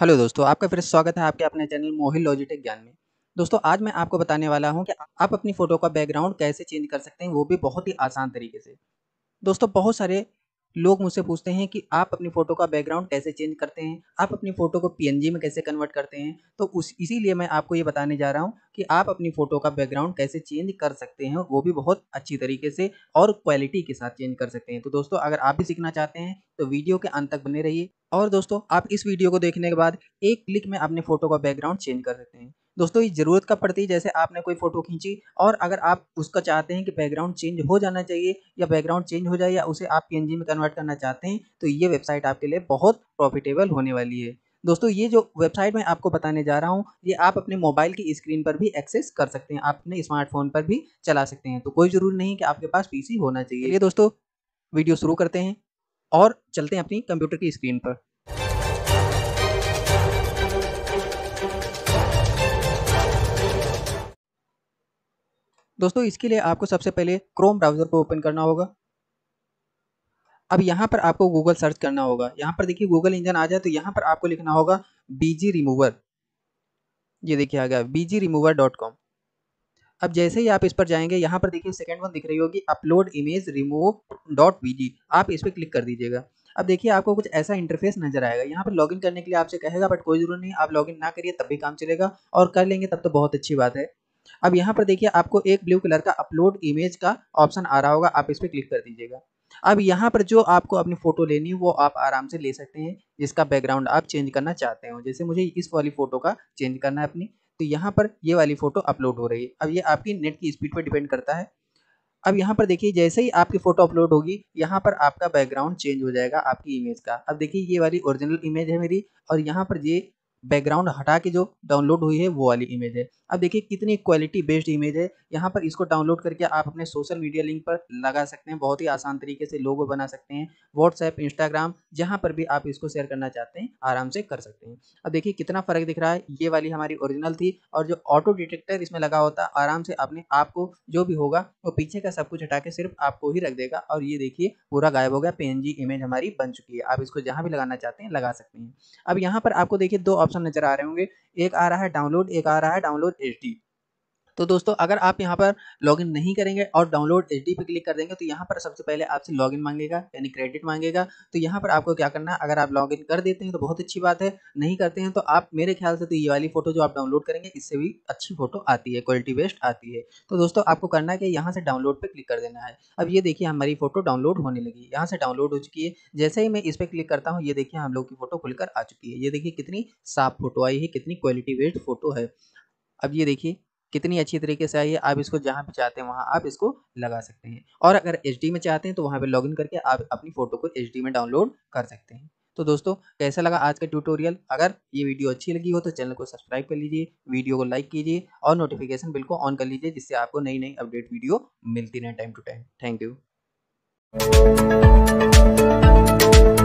hello दोस्तों आपका फिर स्वागत है आपके अपने चैनल मोहिल लॉजिटिक ज्ञान में दोस्तों आज मैं आपको बताने वाला हूं कि आप अपनी फ़ोटो का बैकग्राउंड कैसे चेंज कर सकते हैं वो भी बहुत ही आसान तरीके से दोस्तों बहुत सारे लोग मुझसे पूछते हैं कि आप अपनी फ़ोटो का बैकग्राउंड कैसे चेंज करते हैं आप अपनी फ़ोटो को पीएनजी में कैसे कन्वर्ट करते हैं तो उस इसीलिए मैं आपको ये बताने जा रहा हूँ कि आप अपनी फ़ोटो का बैकग्राउंड कैसे चेंज कर सकते हैं वो भी बहुत अच्छी तरीके से और क्वालिटी के साथ चेंज कर सकते हैं तो दोस्तों अगर आप भी सीखना चाहते हैं तो वीडियो के अंत तक बने रहिए और दोस्तों आप इस वीडियो को देखने के बाद एक क्लिक में अपने फ़ोटो का बैकग्राउंड चेंज कर सकते हैं दोस्तों ये ज़रूरत का पड़ती है जैसे आपने कोई फ़ोटो खींची और अगर आप उसका चाहते हैं कि बैकग्राउंड चेंज हो जाना चाहिए या बैकग्राउंड चेंज हो जाए या उसे आप पी में कन्वर्ट करना चाहते हैं तो ये वेबसाइट आपके लिए बहुत प्रॉफिटेबल होने वाली है दोस्तों ये जो वेबसाइट मैं आपको बताने जा रहा हूँ ये आप अपने मोबाइल की स्क्रीन पर भी एक्सेस कर सकते हैं आप अपने स्मार्टफोन पर भी चला सकते हैं तो कोई ज़रूरी नहीं कि आपके पास पीसी होना चाहिए ये दोस्तों वीडियो शुरू करते हैं और चलते हैं अपनी कंप्यूटर की स्क्रीन पर दोस्तों इसके लिए आपको सबसे पहले क्रोम ब्राउज़र को ओपन करना होगा अब यहाँ पर आपको गूगल सर्च करना होगा यहाँ पर देखिए गूगल इंजन आ जाए तो यहाँ पर आपको लिखना होगा बीजी रिमूवर ये देखिए आ गया बीजी रिमूवर डॉट कॉम अब जैसे ही आप इस पर जाएंगे यहाँ पर देखिए सेकंड वन दिख रही होगी upload image remove dot B आप इस पर क्लिक कर दीजिएगा अब देखिए आपको कुछ ऐसा इंटरफेस नजर आएगा यहाँ पर लॉगिन करने के लिए आपसे कहेगा बट कोई जरूरत नहीं आप लॉगिन ना करिए तब भी काम चलेगा और कर लेंगे तब तो बहुत अच्छी बात है अब यहाँ पर देखिए आपको एक ब्लू कलर का अपलोड इमेज का ऑप्शन आ रहा होगा आप इस पर क्लिक कर दीजिएगा अब यहाँ पर जो आपको अपनी फ़ोटो लेनी है वो आप आराम से ले सकते हैं जिसका बैकग्राउंड आप चेंज करना चाहते हो जैसे मुझे इस वाली फ़ोटो का चेंज करना है अपनी तो यहाँ पर ये वाली फ़ोटो अपलोड हो रही है अब ये आपकी नेट की स्पीड पर डिपेंड करता है अब यहाँ पर देखिए जैसे ही आपकी फ़ोटो अपलोड होगी यहाँ पर आपका बैकग्राउंड चेंज हो जाएगा आपकी इमेज का अब देखिए ये वाली ओरिजिनल इमेज है मेरी और यहाँ पर ये बैकग्राउंड हटा के जो डाउनलोड हुई है वो वाली इमेज है अब देखिए कितनी क्वालिटी बेस्ड इमेज है यहाँ पर इसको डाउनलोड करके आप अपने सोशल मीडिया लिंक पर लगा सकते हैं बहुत ही आसान तरीके से लोगो बना सकते हैं व्हाट्सएप इंस्टाग्राम जहाँ पर भी आप इसको शेयर करना चाहते हैं आराम से कर सकते हैं अब देखिए कितना फ़र्क दिख रहा है ये वाली हमारी ओरिजिनल थी और जो ऑटो डिटेक्टर इसमें लगा होता आराम से अपने आपको जो भी होगा वो पीछे का सब कुछ हटा के सिर्फ आपको ही रख देगा और ये देखिए पूरा गायब हो गया पी इमेज हमारी बन चुकी है आप इसको जहाँ भी लगाना चाहते हैं लगा सकते हैं अब यहाँ पर आपको देखिए दो ऑप्शन नजर आ रहे होंगे एक आ रहा है डाउनलोड एक आ रहा है डाउनलोड एच तो दोस्तों अगर आप यहाँ पर लॉगिन नहीं करेंगे और डाउनलोड एच पे क्लिक कर देंगे तो यहाँ पर सबसे पहले आपसे लॉगिन मांगेगा यानी क्रेडिट मांगेगा तो यहाँ पर आपको क्या करना है अगर आप लॉगिन कर देते हैं तो बहुत अच्छी बात है नहीं करते हैं तो आप मेरे ख्याल से तो ये वाली फोटो जो आप डाउनलोड करेंगे इससे भी अच्छी फोटो आती है क्वालिटी बेस्ट आती है तो दोस्तों आपको करना है कि यहाँ से डाउनलोड पर क्लिक कर देना है अब ये देखिए हमारी फोटो डाउनलोड होने लगी यहाँ से डाउनलोड हो चुकी है जैसे ही मैं इस पर क्लिक करता हूँ ये देखिए हम लोग की फोटो खुलकर आ चुकी है ये देखिए कितनी साफ फोटो आई है कितनी क्वालिटी बेस्ड फोटो है अब ये देखिए कितनी अच्छी तरीके से आई है आप इसको जहाँ भी चाहते हैं वहाँ आप इसको लगा सकते हैं और अगर एच में चाहते हैं तो वहाँ पर इन करके आप अपनी फ़ोटो को एच में डाउनलोड कर सकते हैं तो दोस्तों कैसा लगा आज का ट्यूटोरियल अगर ये वीडियो अच्छी लगी हो तो चैनल को सब्सक्राइब कर लीजिए वीडियो को लाइक कीजिए और नोटिफिकेशन बिल को ऑन कर लीजिए जिससे आपको नई नई अपडेट वीडियो मिलती रहे time to time thank you